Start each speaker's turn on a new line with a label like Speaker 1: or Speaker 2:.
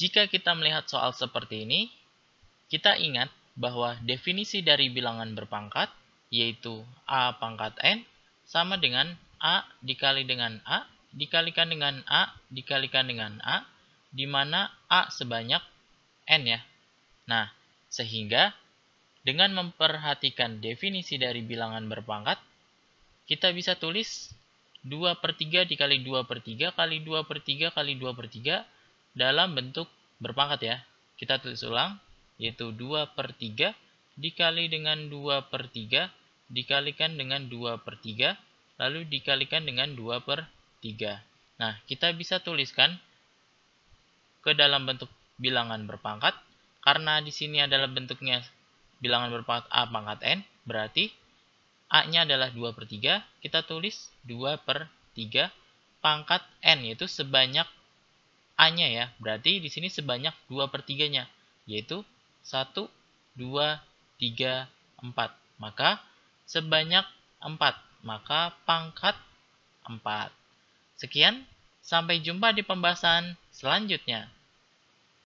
Speaker 1: Jika kita melihat soal seperti ini, kita ingat bahwa definisi dari bilangan berpangkat, yaitu A pangkat N, sama dengan A dikali dengan A, dikalikan dengan A, dikalikan dengan A, di mana A sebanyak N ya. Nah, sehingga dengan memperhatikan definisi dari bilangan berpangkat, kita bisa tulis 2 per 3 dikali 2 per 3 kali 2 per 3 kali 2 per 3 dalam bentuk berpangkat ya. Kita tulis ulang, yaitu 2 per 3 dikali dengan 2 per 3 dikalikan dengan 2 per 3 lalu dikalikan dengan 2 per 3. Nah, kita bisa tuliskan ke dalam bentuk bilangan berpangkat karena di sini adalah bentuknya bilangan berpangkat A pangkat N berarti A-nya adalah 2 per 3 kita tulis 2 per 3 pangkat N yaitu sebanyak A-nya ya. Berarti di sini sebanyak 2 per 3-nya, yaitu 1, 2, 3, 4. Maka sebanyak 4. Maka pangkat 4. Sekian, sampai jumpa di pembahasan selanjutnya.